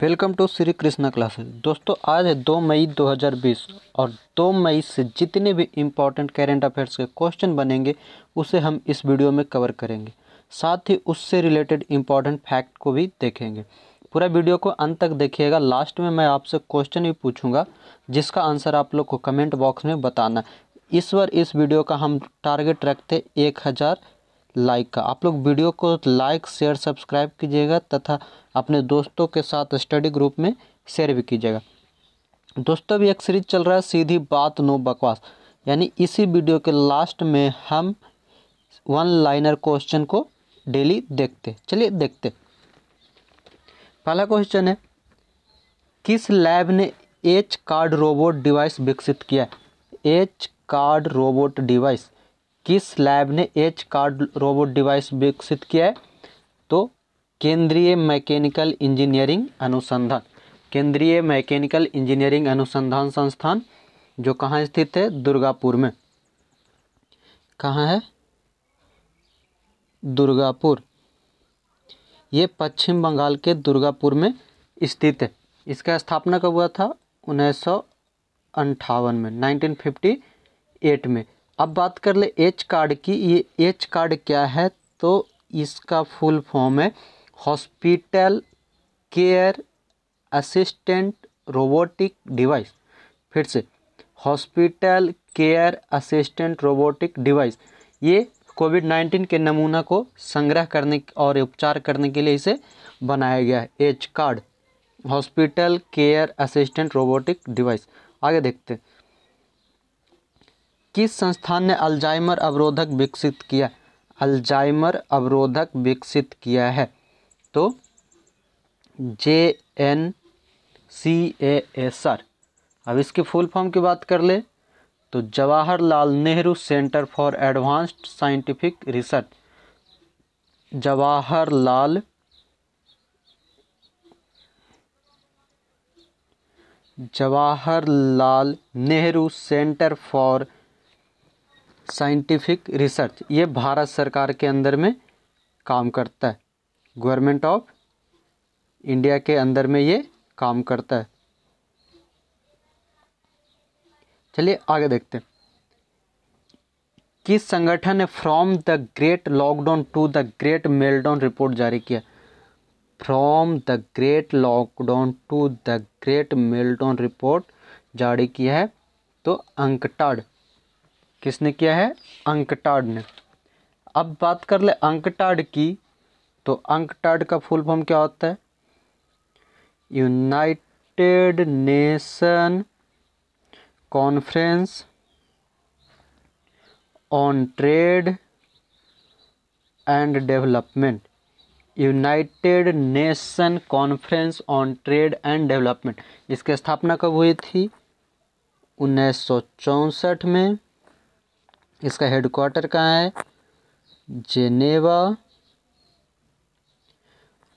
welcome to Shri Krishna classes दोस्तों आज है दो मई 2020 और 2 मई से जितने भी इम्पॉर्टेंट करेंट अफेयर्स के क्वेश्चन बनेंगे उसे हम इस वीडियो में कवर करेंगे साथ ही उससे रिलेटेड इम्पॉर्टेंट फैक्ट को भी देखेंगे पूरा वीडियो को अंत तक देखिएगा लास्ट में मैं आपसे क्वेश्चन भी पूछूंगा जिसका आंसर आप लोग को कमेंट बॉक्स में बताना इस बार इस वीडियो का हम टारगेट रखते एक हज़ार लाइक का आप लोग वीडियो को लाइक शेयर सब्सक्राइब कीजिएगा तथा अपने दोस्तों के साथ स्टडी ग्रुप में शेयर भी कीजिएगा दोस्तों अभी एक सीरीज चल रहा है सीधी बात नो बकवास यानी इसी वीडियो के लास्ट में हम वन लाइनर क्वेश्चन को डेली देखते चलिए देखते पहला क्वेश्चन है किस लैब ने एच कार्ड रोबोट डिवाइस विकसित किया एच कार्ड रोबोट डिवाइस किस लैब ने एच कार्ड रोबोट डिवाइस विकसित किया है तो केंद्रीय मैकेनिकल इंजीनियरिंग अनुसंधान केंद्रीय मैकेनिकल इंजीनियरिंग अनुसंधान संस्थान जो कहाँ स्थित है दुर्गापुर में कहाँ है दुर्गापुर ये पश्चिम बंगाल के दुर्गापुर में स्थित है इसका स्थापना कब हुआ था उन्नीस में 1958 में अब बात कर ले एच कार्ड की ये एच कार्ड क्या है तो इसका फुल फॉर्म है hospital care assistant robotic device फिर से hospital care assistant robotic device ये कोविड नाइन्टीन के नमूना को संग्रह करने और उपचार करने के लिए इसे बनाया गया है H card hospital care assistant robotic device आगे देखते हैं किस संस्थान ने अल्जाइमर अवरोधक विकसित किया अल्जाइमर अवरोधक विकसित किया है तो J N C A S R अब इसके फुल फॉर्म की बात कर ले तो Jawaharlal Nehru Centre for Advanced Scientific Research Jawaharlal Jawaharlal Nehru Centre for Scientific Research ये भारत सरकार के अंदर में काम करता है गवर्नमेंट ऑफ इंडिया के अंदर में ये काम करता है चलिए आगे देखते हैं किस संगठन ने from the great lockdown to the great meltdown report जारी किया from the great lockdown to the great meltdown report जारी किया है तो अंकटाड किसने किया है अंकटाड ने अब बात कर ले अंकटाड की तो अंकटाड का फुल फॉर्म क्या होता है United Nation Conference on Trade and Development United Nation Conference on Trade and Development इसकी स्थापना कब हुई थी उन्नीस में इसका हेडक्वार्टर कहाँ है जेनेवा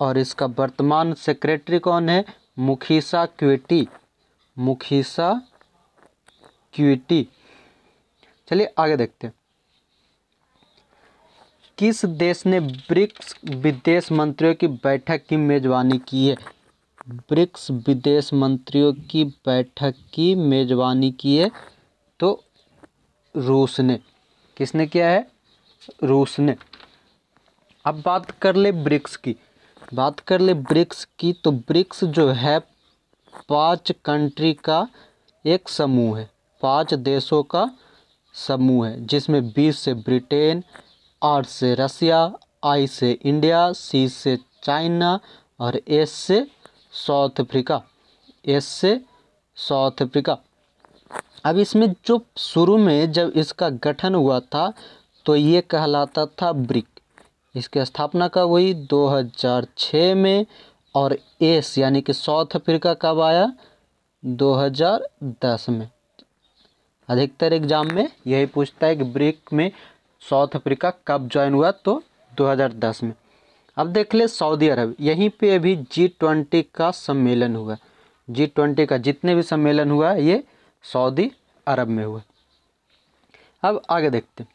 और इसका वर्तमान सेक्रेटरी कौन है मुखीसा क्विटी मुखीसा क्विटी चलिए आगे देखते हैं किस देश ने ब्रिक्स विदेश मंत्रियों की बैठक की मेजबानी की है ब्रिक्स विदेश मंत्रियों की बैठक की मेजबानी की है रूस ने किसने किया है रूस ने अब बात कर ले ब्रिक्स की बात कर ले ब्रिक्स की तो ब्रिक्स जो है पांच कंट्री का एक समूह है पांच देशों का समूह है जिसमें बी से ब्रिटेन आर से रसिया आई से इंडिया सी से चाइना और एस से साउथ अफ्रीका एस से साउथ अफ्रीका अब इसमें जो शुरू में जब इसका गठन हुआ था तो ये कहलाता था ब्रिक इसकी स्थापना कब हुई 2006 में और एस यानी कि साउथ अफ्रीका कब आया 2010 में अधिकतर एग्जाम में यही पूछता है कि ब्रिक में साउथ अफ्रीका कब ज्वाइन हुआ तो 2010 में अब देख ले सऊदी अरब यहीं पे अभी जी ट्वेंटी का सम्मेलन हुआ जी ट्वेंटी का जितने भी सम्मेलन हुआ ये सऊदी अरब में हुआ अब आगे देखते हैं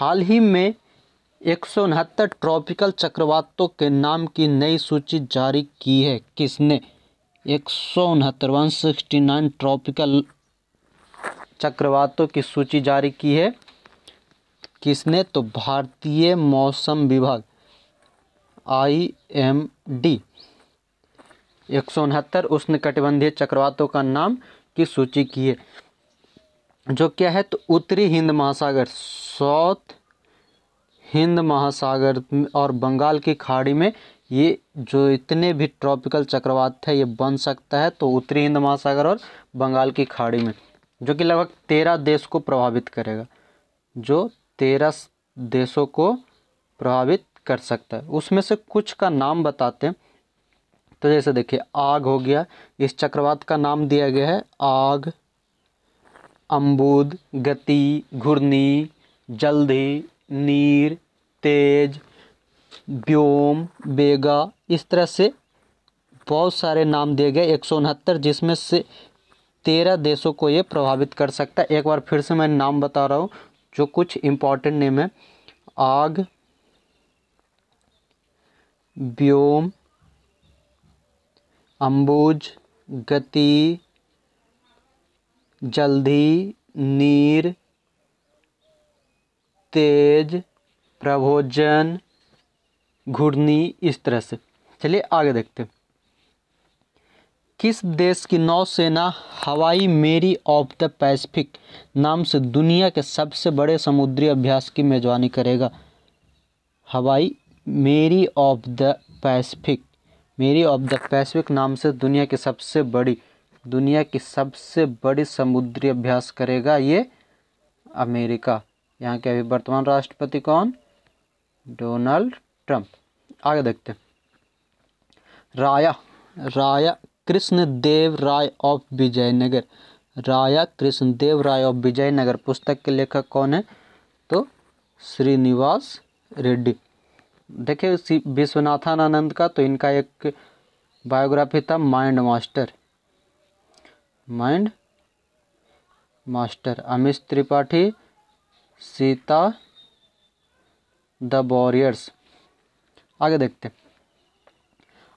हाल ही में एक सौ उनहत्तर ट्रॉपिकल चक्रवातों के नाम की नई सूची जारी की है किसने एक सौ ट्रॉपिकल चक्रवातों की सूची जारी की है किसने तो भारतीय मौसम विभाग आई एम डी एक सौ उनहत्तर उष्णकटिबंधीय चक्रवातों का नाम की सूची की है जो क्या है तो उत्तरी हिंद महासागर साउथ हिंद महासागर और बंगाल की खाड़ी में ये जो इतने भी ट्रॉपिकल चक्रवात है ये बन सकता है तो उत्तरी हिंद महासागर और बंगाल की खाड़ी में जो कि लगभग तेरह देश को प्रभावित करेगा जो तेरह देशों को प्रभावित कर सकता है उसमें से कुछ का नाम बताते हैं तो जैसे देखिए आग हो गया इस चक्रवात का नाम दिया गया है आग अम्बुद गति घुर्नी जल्दी नीर तेज व्योम बेगा इस तरह से बहुत सारे नाम दिए गए एक सौ उनहत्तर जिसमें से तेरह देशों को ये प्रभावित कर सकता है एक बार फिर से मैं नाम बता रहा हूँ जो कुछ इम्पॉर्टेंट नेम है आग व्योम अंबुज गति जल्दी नीर तेज प्रभोजन घुर्नी इस तरह से चलिए आगे देखते किस देश की नौसेना हवाई मेरी ऑफ द पैसिफिक नाम से दुनिया के सबसे बड़े समुद्री अभ्यास की मेजबानी करेगा Hawaii Mary of the Pacific Mary of the Pacific नाम से दुनिया की सबसे बड़ी दुनिया की सबसे बड़ी समुद्री अभ्यास करेगा ये अमेरिका यहाँ के अभी वर्तमान राष्ट्रपति कौन डोनाल्ड ट्रंप आगे देखते राया राया कृष्ण देव राय ऑफ विजयनगर राया कृष्ण देव राय ऑफ विजयनगर पुस्तक के लेखक कौन है तो श्रीनिवास रेड्डी देखिए विश्वनाथन आनंद का तो इनका एक बायोग्राफी था mind master mind master Amit Tripathi Sita the warriors आगे देखते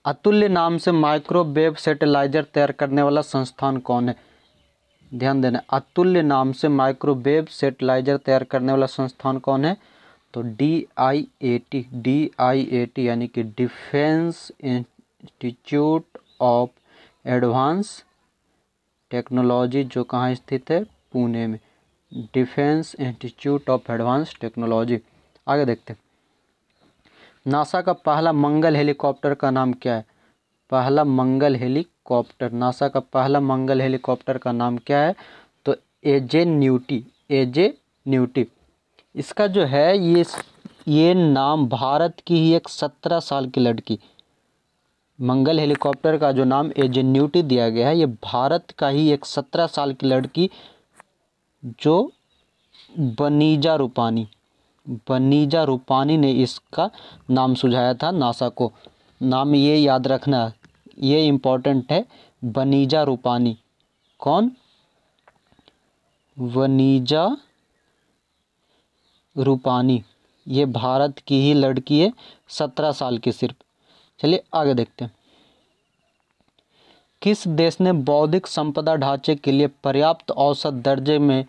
अतुल्य नाम से माइक्रोवेव सेटेलाइजर तैयार करने वाला संस्थान कौन है ध्यान देना अतुल्य नाम से माइक्रोवेव सेटेलाइजर तैयार करने वाला संस्थान कौन है तो D I A T D I A T यानी कि Defence Institute of Advance Technology जो कहाँ स्थित है पुणे में Defence Institute of Advance Technology आगे देखते हैं नासा का पहला मंगल हेलीकॉप्टर का नाम क्या है पहला मंगल हेलीकॉप्टर नासा का पहला मंगल हेलीकॉप्टर का नाम क्या है तो एजे न्यूटी एजे न्यूटी इसका जो है ये ये नाम भारत की ही एक सत्रह साल की लड़की मंगल हेलीकॉप्टर का जो नाम एजेन्यूटी दिया गया है ये भारत का ही एक सत्रह साल की लड़की जो बनीजा रूपानी बनीजा रूपानी ने इसका नाम सुझाया था नासा को नाम ये याद रखना ये इम्पोर्टेंट है बनीजा रूपानी कौन वनीजा रूपानी ये भारत की ही लड़की है सत्रह साल की सिर्फ चलिए आगे देखते हैं किस देश ने बौद्धिक संपदा ढांचे के लिए पर्याप्त औसत दर्जे में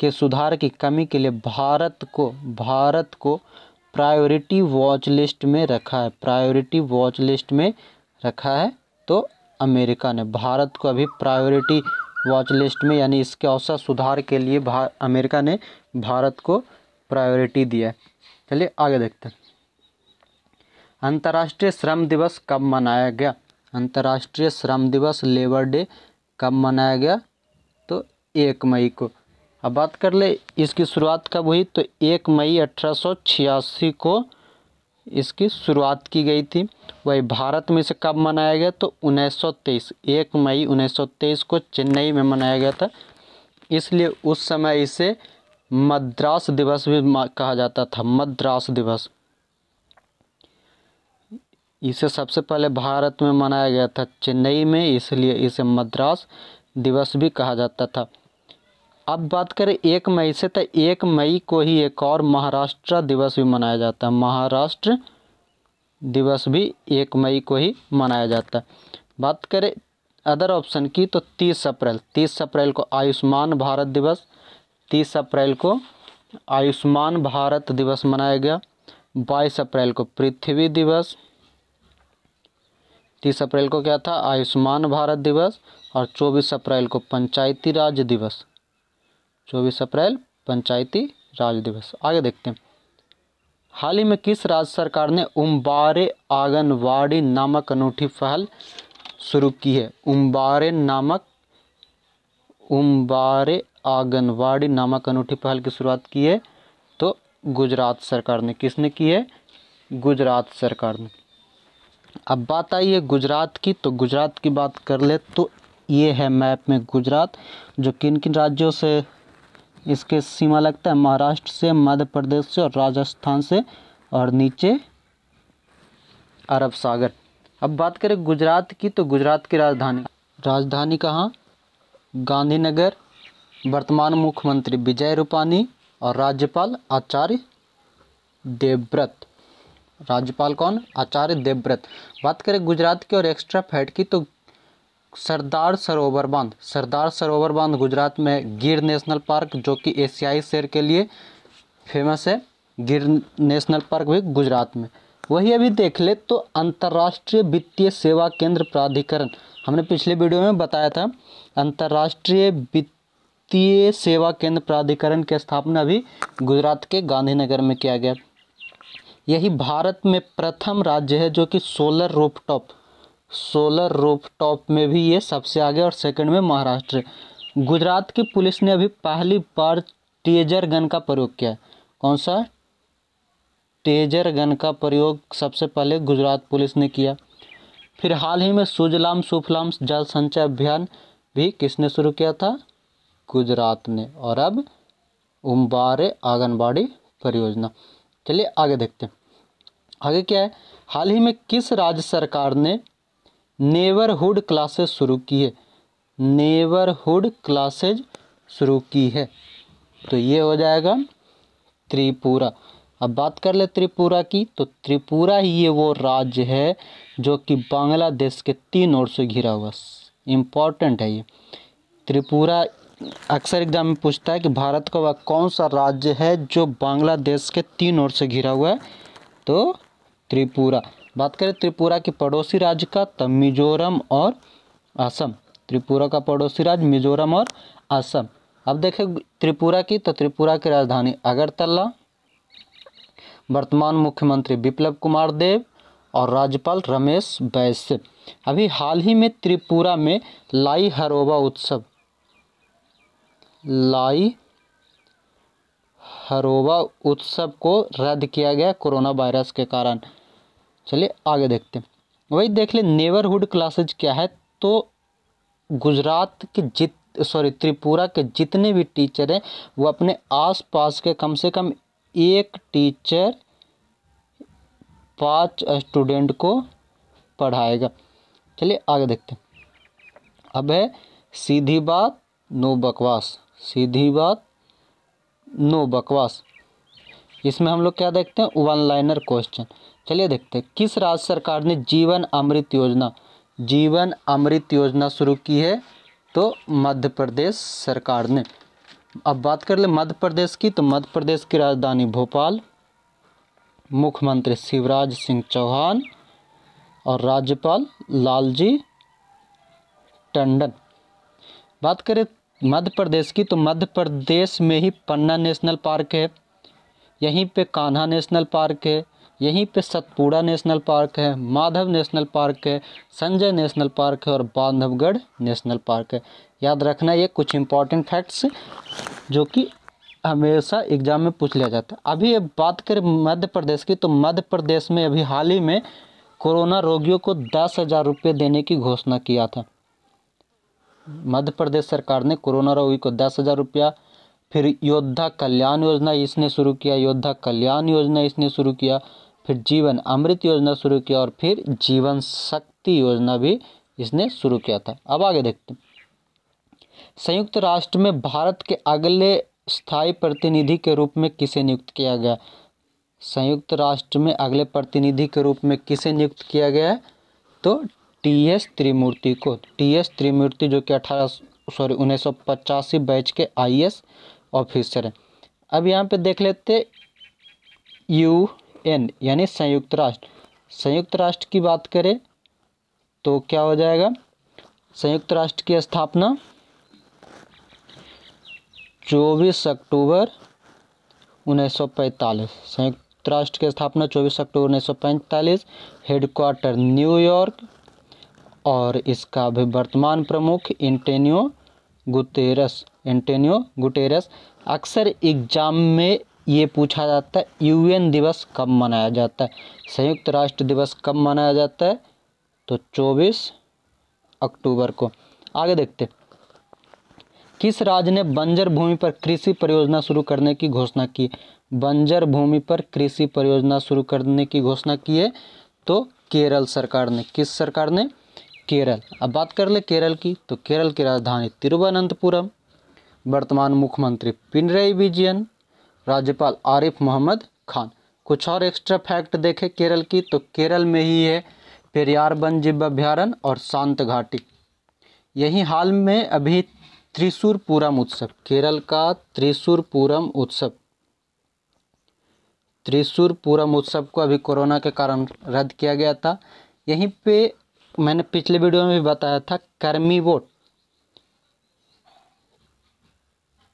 के सुधार की कमी के लिए भारत को भारत को प्रायोरिटी वॉच लिस्ट में रखा है प्रायोरिटी वॉच लिस्ट में रखा है तो अमेरिका ने भारत को अभी प्रायोरिटी वॉच लिस्ट में यानी इसके औसत सुधार के लिए भा अमेरिका ने भारत को प्रायोरिटी दिया है चलिए आगे देखते हैं अंतर्राष्ट्रीय श्रम दिवस कब मनाया गया अंतर्राष्ट्रीय श्रम दिवस लेबर डे कब मनाया गया तो एक मई को अब बात कर ले इसकी शुरुआत कब हुई तो एक मई अठारह को इसकी शुरुआत की गई थी वही भारत में इसे कब मनाया गया तो 1923 एक मई 1923 को चेन्नई में मनाया गया था इसलिए उस समय इसे मद्रास दिवस भी कहा जाता था मद्रास दिवस इसे सबसे पहले भारत में मनाया गया था चेन्नई में इसलिए इसे मद्रास दिवस भी कहा जाता था अब बात करें एक मई से तो एक मई को ही एक और महाराष्ट्र दिवस भी मनाया जाता है महाराष्ट्र दिवस भी एक मई को ही मनाया जाता है बात करें अदर ऑप्शन की तो तीस अप्रैल तीस अप्रैल को आयुष्मान भारत दिवस तीस अप्रैल को आयुष्मान भारत दिवस मनाया गया बाईस अप्रैल को पृथ्वी दिवस तीस अप्रैल को क्या था आयुष्मान भारत दिवस और चौबीस अप्रैल को पंचायती राज दिवस चौबीस अप्रैल पंचायती राज दिवस आगे देखते हैं हाल ही में किस राज्य सरकार ने उम्बारे आंगनवाड़ी नामक अनूठी पहल शुरू की है उम्बारे नामक उम्बारे आंगनवाड़ी नामक अनूठी पहल की शुरुआत की है तो गुजरात सरकार ने किसने की है गुजरात सरकार ने अब बात आई है गुजरात की तो गुजरात की बात कर ले तो ये है मैप में गुजरात जो किन किन राज्यों से इसके सीमा लगता है महाराष्ट्र से मध्य प्रदेश से और राजस्थान से और नीचे अरब सागर अब बात करें गुजरात की तो गुजरात की राजधानी राजधानी कहाँ गांधीनगर वर्तमान मुख्यमंत्री विजय रूपानी और राज्यपाल आचार्य देवव्रत राज्यपाल कौन आचार्य देवव्रत बात करें गुजरात के और एक्स्ट्रा फैट की तो सरदार सरोवर बांध सरदार सरोवर बांध गुजरात में गिर नेशनल पार्क जो कि एशियाई शेर के लिए फेमस है गिर नेशनल पार्क भी गुजरात में वही अभी देख ले तो अंतर्राष्ट्रीय वित्तीय सेवा केंद्र प्राधिकरण हमने पिछले वीडियो में बताया था अंतर्राष्ट्रीय वित्तीय सेवा केंद्र प्राधिकरण की के स्थापना भी गुजरात के गांधीनगर में किया गया यही भारत में प्रथम राज्य है जो कि सोलर रूफटॉप सोलर रूफटॉप में भी ये सबसे आगे और सेकंड में महाराष्ट्र गुजरात की पुलिस ने अभी पहली बार टेजर गन का प्रयोग किया कौन सा टेजर गन का प्रयोग सबसे पहले गुजरात पुलिस ने किया फिर हाल ही में सुजलाम सुफलाम जल संचय अभियान भी किसने शुरू किया था गुजरात ने और अब उम्बारे आंगनबाड़ी परियोजना चलिए आगे देखते हैं आगे क्या है हाल ही में किस राज्य सरकार ने नेबरहुड क्लासेज शुरू की है नेबरहुड क्लासेज शुरू की है तो ये हो जाएगा त्रिपुरा अब बात कर ले त्रिपुरा की तो त्रिपुरा ही ये वो राज्य है जो कि बांग्लादेश के तीन ओर से घिरा हुआ इम्पॉर्टेंट है ये त्रिपुरा अक्सर एग्जाम में पूछता है कि भारत का वह कौन सा राज्य है जो बांग्लादेश के तीन ओर से घिरा हुआ है तो त्रिपुरा बात करें त्रिपुरा के पड़ोसी राज्य का तो मिजोरम और असम त्रिपुरा का पड़ोसी राज्य मिजोरम और असम अब देखें त्रिपुरा की तो त्रिपुरा की राजधानी अगरतला वर्तमान मुख्यमंत्री विप्लव कुमार देव और राज्यपाल रमेश बैस अभी हाल ही में त्रिपुरा में लाई हरोबा उत्सव लाई हरोबा उत्सव को रद्द किया गया कोरोना वायरस के कारण चलिए आगे देखते हैं वही देख ले नेबरहुड क्लासेज क्या है तो गुजरात के जित सॉरी त्रिपुरा के जितने भी टीचर हैं वो अपने आसपास के कम से कम एक टीचर पाँच स्टूडेंट को पढ़ाएगा चलिए आगे देखते हैं अब है सीधी बात नो बकवास सीधी बात नो बकवास इसमें हम लोग क्या देखते हैं वन लाइनर क्वेश्चन चलिए देखते हैं किस राज्य सरकार ने जीवन अमृत योजना जीवन अमृत योजना शुरू की है तो मध्य प्रदेश सरकार ने अब बात कर ले मध्य प्रदेश की तो मध्य प्रदेश की राजधानी भोपाल मुख्यमंत्री शिवराज सिंह चौहान और राज्यपाल लालजी टंडन बात करें मध्य प्रदेश की तो मध्य प्रदेश में ही पन्ना नेशनल पार्क है यहीं पे कान्हा नेशनल पार्क है यहीं पे सतपुड़ा नेशनल पार्क है माधव नेशनल पार्क है संजय नेशनल पार्क है और बांधवगढ़ नेशनल पार्क है याद रखना ये कुछ इम्पॉर्टेंट फैक्ट्स जो कि हमेशा एग्जाम में पूछ लिया जाता है अभी बात करें मध्य प्रदेश की तो मध्य प्रदेश में अभी हाल ही में कोरोना रोगियों को दस हज़ार रुपये देने की घोषणा किया था मध्य प्रदेश सरकार ने कोरोना रोगी को दस हज़ार रुपया फिर योद्धा कल्याण योजना इसने शुरू किया योद्धा कल्याण योजना इसने शुरू किया फिर जीवन अमृत योजना शुरू किया और फिर जीवन शक्ति योजना भी इसने शुरू किया था अब आगे देखते हैं संयुक्त राष्ट्र में भारत के अगले स्थायी प्रतिनिधि के रूप में किसे नियुक्त किया गया संयुक्त राष्ट्र में अगले प्रतिनिधि के रूप में किसे नियुक्त किया गया तो टी एस त्रिमूर्ति को टी एस त्रिमूर्ति जो कि अठारह सॉरी उन्नीस सौ पचासी बैच के आई एस ऑफिसर हैं अब यहाँ पे देख लेते यू एन यानी संयुक्त राष्ट्र संयुक्त राष्ट्र की बात करें तो क्या हो जाएगा संयुक्त राष्ट्र की स्थापना चौबीस अक्टूबर 1945 संयुक्त राष्ट्र की स्थापना चौबीस अक्टूबर पैंतालीस हेडक्वार्टर न्यूयॉर्क और इसका भी वर्तमान प्रमुख एंटेनियो गुटेरस एंटेनियो गुटेरस अक्सर एग्जाम में ये पूछा जाता है यूएन दिवस कब मनाया जाता है संयुक्त राष्ट्र दिवस कब मनाया जाता है तो 24 अक्टूबर को आगे देखते हैं किस राज्य ने बंजर भूमि पर कृषि परियोजना शुरू करने की घोषणा की बंजर भूमि पर कृषि परियोजना शुरू करने की घोषणा की है तो केरल सरकार ने किस सरकार ने केरल अब बात कर ले केरल की तो केरल की राजधानी तिरुवनंतपुरम वर्तमान मुख्यमंत्री पिनरई विजयन राज्यपाल आरिफ मोहम्मद खान कुछ और एक्स्ट्रा फैक्ट देखें केरल की तो केरल में ही है पेरियार वन जीव अभ्यारण्य और शांत घाटी यही हाल में अभी त्रिशूर उत्सव केरल का त्रिशूर उत्सव त्रिशूर पूरम उत्सव को अभी कोरोना के कारण रद्द किया गया था यहीं पे मैंने पिछले वीडियो में भी बताया था कर्मी बोट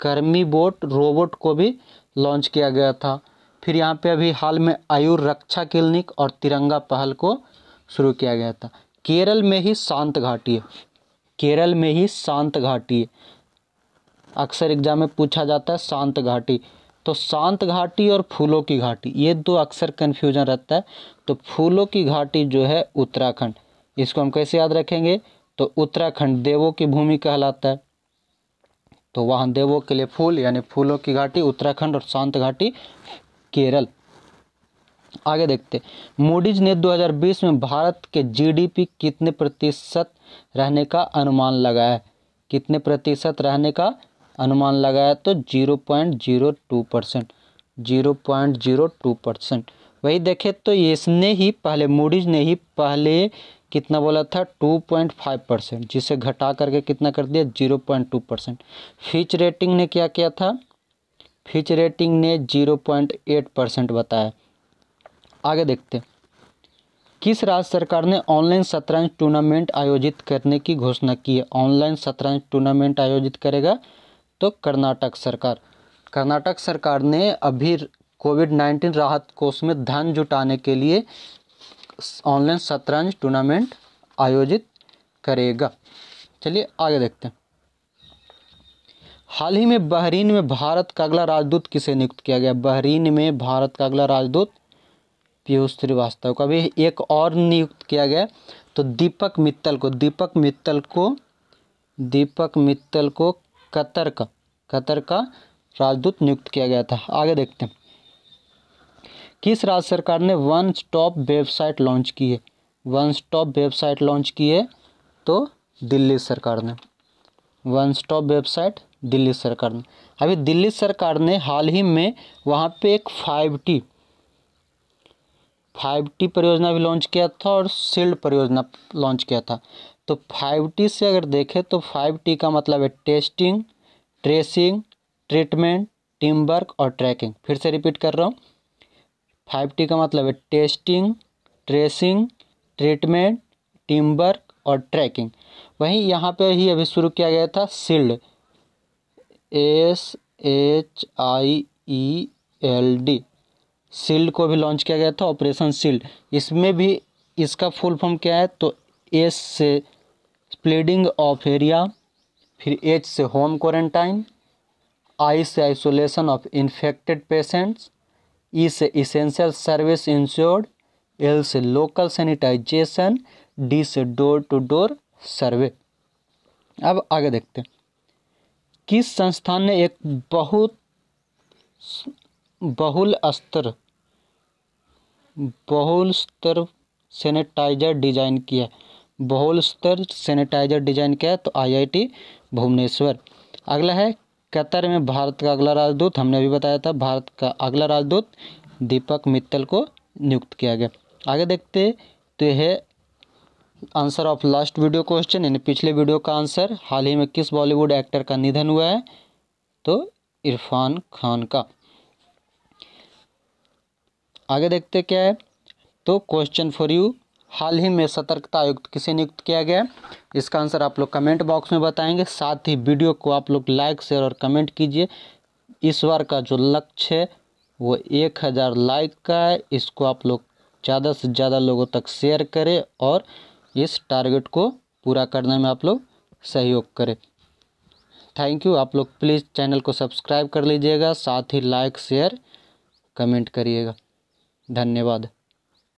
कर्मी बोट रोबोट को भी लॉन्च किया गया था फिर यहाँ पे अभी हाल में आयुर रक्षा क्लिनिक और तिरंगा पहल को शुरू किया गया था केरल में ही शांत घाटी है केरल में ही शांत घाटी है अक्सर एग्जाम में पूछा जाता है शांत घाटी तो शांत घाटी और फूलों की घाटी ये दो अक्सर कन्फ्यूजन रहता है तो फूलों की घाटी जो है उत्तराखंड इसको हम कैसे याद रखेंगे तो उत्तराखंड देवों की भूमि कहलाता है तो वहाँ देवों के लिए फूल यानी फूलों की घाटी उत्तराखंड और शांत घाटी केरल आगे देखते मूडीज ने 2020 में भारत के जीडीपी कितने प्रतिशत रहने का अनुमान लगाया कितने प्रतिशत रहने का अनुमान लगाया तो zero point zero two percent zero point zero two percent वही देखें तो इसने ही पहले मूडीज ने ही पहले कितना बोला था टू पॉइंट फाइव परसेंट जिसे घटा करके कितना कर दिया zero point two percent Fitch rating ने क्या किया था फिच रेटिंग ने जीरो पॉइंट एट परसेंट बताया आगे देखते किस राज्य सरकार ने ऑनलाइन शतरंज टूर्नामेंट आयोजित करने की घोषणा की है ऑनलाइन शतरंज टूर्नामेंट आयोजित करेगा तो कर्नाटक सरकार कर्नाटक सरकार ने अभी कोविड नाइन्टीन राहत कोष में धन जुटाने के लिए ऑनलाइन शतरंज टूर्नामेंट आयोजित करेगा चलिए आगे देखते हैं हाल ही में बहरीन में भारत का अगला राजदूत किसे नियुक्त किया गया बहरीन में भारत का अगला राजदूत पीयूष श्रीवास्तव को अभी एक और नियुक्त किया गया तो दीपक मित्तल को दीपक मित्तल को दीपक मित्तल को कतर का कतर का राजदूत नियुक्त किया गया था आगे देखते हैं किस राज्य सरकार ने वन स्टॉप वेबसाइट लॉन्च की है वन स्टॉप वेबसाइट लॉन्च की है तो दिल्ली सरकार ने वन स्टॉप वेबसाइट दिल्ली सरकार ने अभी दिल्ली सरकार ने हाल ही में वहाँ पे एक फाइव टी फाइव टी परियोजना भी लॉन्च किया था और सील्ड परियोजना लॉन्च किया था तो फाइव टी से अगर देखें तो फाइव टी का मतलब है testing tracing treatment team work और ट्रैकिंग फिर से रिपीट कर रहा हूँ फाइव टी का मतलब है testing tracing treatment team work और ट्रैकिंग वहीं यहाँ पे ही अभी शुरू किया गया था Shield S H I E L D Shield को भी लॉन्च किया गया था ऑपरेशन सील्ड इसमें भी इसका फुल फॉर्म क्या है तो एस से प्लेडिंग ऑफ एरिया फिर एच से होम क्वारंटाइन आई से isolation of infected patients E से इसेंशियल सर्विस इंश्योर्ड एल से लोकल सैनिटाइजेशन डी से डोर टू डोर सर्वे अब आगे देखते हैं किस संस्थान ने एक बहुत बहुल स्तर बहुल स्तर सैनिटाइजर डिजाइन किया है बहुल स्तर सैनिटाइजर डिजाइन किया तो आईआईटी भुवनेश्वर अगला है कतर में भारत का अगला राजदूत हमने अभी बताया था भारत का अगला राजदूत दीपक मित्तल को नियुक्त किया गया आगे देखते तो यह answer of last video question यानी पिछले वीडियो का आंसर हाल ही में किस बॉलीवुड एक्टर का निधन हुआ है तो इरफान खान का आगे देखते क्या है तो क्वेश्चन फॉर यू हाल ही में सतर्कता आयुक्त किसे नियुक्त किया गया इसका आंसर आप लोग कमेंट बॉक्स में बताएंगे साथ ही वीडियो को आप लोग लाइक शेयर और कमेंट कीजिए इस बार का जो लक्ष्य है वो एक हज़ार लाइक का है इसको आप लोग ज़्यादा से ज़्यादा लोगों तक शेयर करें और इस टारगेट को पूरा करने में आप लोग सहयोग करें थैंक यू आप लोग प्लीज़ चैनल को सब्सक्राइब कर लीजिएगा साथ ही लाइक शेयर कमेंट करिएगा धन्यवाद